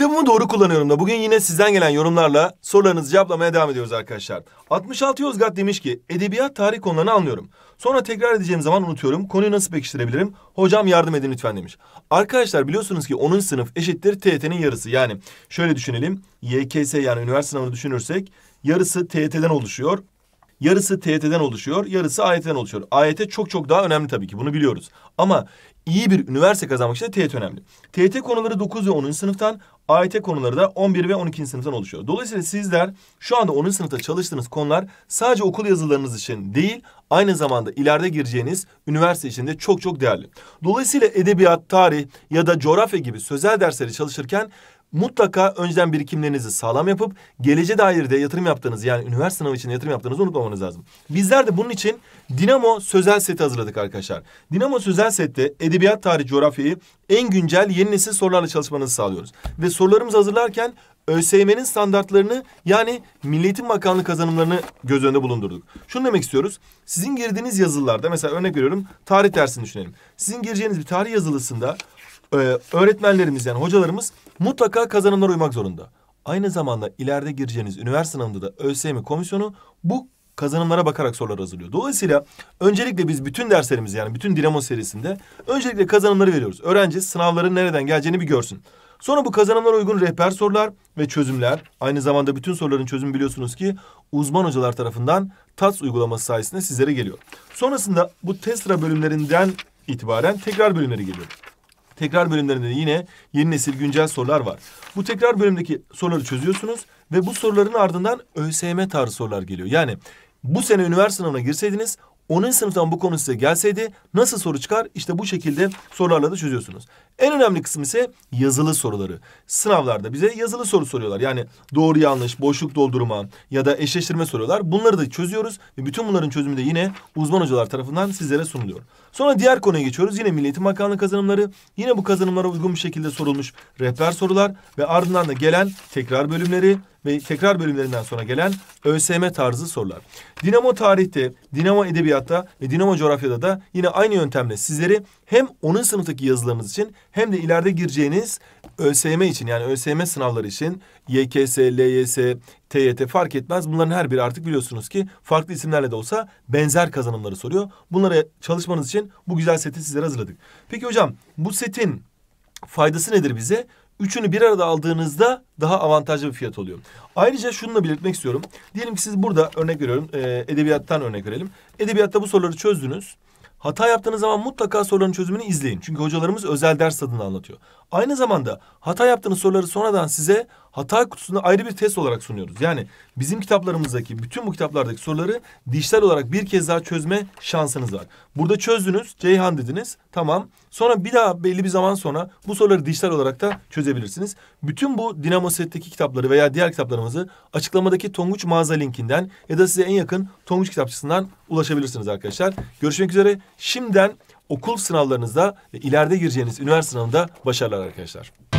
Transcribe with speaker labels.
Speaker 1: Kitabımı doğru kullanıyorum da bugün yine sizden gelen yorumlarla sorularınızı cevaplamaya devam ediyoruz arkadaşlar. 66 Yozgat demiş ki edebiyat tarih konularını anlıyorum. Sonra tekrar edeceğim zaman unutuyorum. Konuyu nasıl pekiştirebilirim? Hocam yardım edin lütfen demiş. Arkadaşlar biliyorsunuz ki 10. sınıf eşittir TYT'nin yarısı. Yani şöyle düşünelim. YKS yani üniversite sınavını düşünürsek yarısı TYT'den oluşuyor yarısı TYT'den oluşuyor, yarısı AYT'den oluşuyor. AYT çok çok daha önemli tabii ki bunu biliyoruz. Ama iyi bir üniversite kazanmak için de TYT önemli. TYT konuları 9 ve 10. sınıftan, AYT konuları da 11 ve 12. sınıftan oluşuyor. Dolayısıyla sizler şu anda 10. sınıfta çalıştığınız konular sadece okul yazılarınız için değil, aynı zamanda ileride gireceğiniz üniversite için de çok çok değerli. Dolayısıyla edebiyat, tarih ya da coğrafya gibi sözel dersleri çalışırken mutlaka önceden birikimlerinizi sağlam yapıp geleceğe dair de yatırım yaptığınız yani üniversite sınavı için yatırım yaptığınızı unutmamanız lazım. Bizler de bunun için Dinamo sözel seti hazırladık arkadaşlar. Dinamo sözel sette edebiyat, tarih, coğrafyayı en güncel yeni nesil sorularla çalışmanızı sağlıyoruz. Ve sorularımızı hazırlarken ÖSYM'nin standartlarını yani Milli Eğitim Bakanlığı kazanımlarını göz önünde bulundurduk. Şunu demek istiyoruz. Sizin girdiğiniz yazılılarda mesela örnek veriyorum tarih dersini düşünelim. Sizin gireceğiniz bir tarih yazılısında e, öğretmenlerimiz yani hocalarımız mutlaka kazanımlara uymak zorunda. Aynı zamanda ileride gireceğiniz üniversite sınavında da ÖSYM komisyonu bu kazanımlara bakarak sorular hazırlıyor. Dolayısıyla öncelikle biz bütün derslerimiz yani bütün Dinamo serisinde öncelikle kazanımları veriyoruz. Öğrenci sınavların nereden geleceğini bir görsün. Sonra bu kazanımlara uygun rehber sorular ve çözümler aynı zamanda bütün soruların çözümü biliyorsunuz ki uzman hocalar tarafından tas uygulaması sayesinde sizlere geliyor. Sonrasında bu test TESRA bölümlerinden itibaren tekrar bölümleri geliyor tekrar bölümlerinde yine yeni nesil güncel sorular var. Bu tekrar bölümdeki soruları çözüyorsunuz ve bu soruların ardından ÖSYM tarzı sorular geliyor. Yani bu sene üniversite sınavına girseydiniz onun sınıftan bu konu size gelseydi nasıl soru çıkar? İşte bu şekilde sorularla da çözüyorsunuz. En önemli kısım ise yazılı soruları. Sınavlarda bize yazılı soru soruyorlar. Yani doğru yanlış, boşluk doldurma ya da eşleştirme soruyorlar. Bunları da çözüyoruz ve bütün bunların çözümü de yine uzman hocalar tarafından sizlere sunuluyor. Sonra diğer konuya geçiyoruz. Yine Milli Eğitim Bakanlığı kazanımları. Yine bu kazanımlara uygun bir şekilde sorulmuş rehber sorular ve ardından da gelen tekrar bölümleri ve tekrar bölümlerinden sonra gelen ÖSM tarzı sorular. Dinamo tarihte, Dinamo edebiyatta ve Dinamo coğrafyada da yine aynı yöntemle sizleri hem onun sınıftaki yazılarınız için hem de ileride gireceğiniz ÖSM için yani ÖSM sınavları için YKS, LYS, TYT fark etmez. Bunların her biri artık biliyorsunuz ki farklı isimlerle de olsa benzer kazanımları soruyor. Bunlara çalışmanız için bu güzel seti sizlere hazırladık. Peki hocam bu setin faydası nedir bize? Üçünü bir arada aldığınızda daha avantajlı bir fiyat oluyor. Ayrıca şunu da belirtmek istiyorum. Diyelim ki siz burada örnek veriyorum e, edebiyattan örnek verelim. Edebiyatta bu soruları çözdünüz. Hata yaptığınız zaman mutlaka soruların çözümünü izleyin. Çünkü hocalarımız özel ders adını anlatıyor. Aynı zamanda hata yaptığınız soruları sonradan size hata kutusunu ayrı bir test olarak sunuyoruz. Yani bizim kitaplarımızdaki bütün bu kitaplardaki soruları dijital olarak bir kez daha çözme şansınız var. Burada çözdünüz, Ceyhan dediniz, tamam. Sonra bir daha belli bir zaman sonra bu soruları dijital olarak da çözebilirsiniz. Bütün bu Dinamo Set'teki kitapları veya diğer kitaplarımızı açıklamadaki Tonguç mağaza linkinden ya da size en yakın Tonguç kitapçısından ulaşabilirsiniz arkadaşlar. Görüşmek üzere. Şimdiden okul sınavlarınızda ve ileride gireceğiniz üniversite sınavında başarılar arkadaşlar.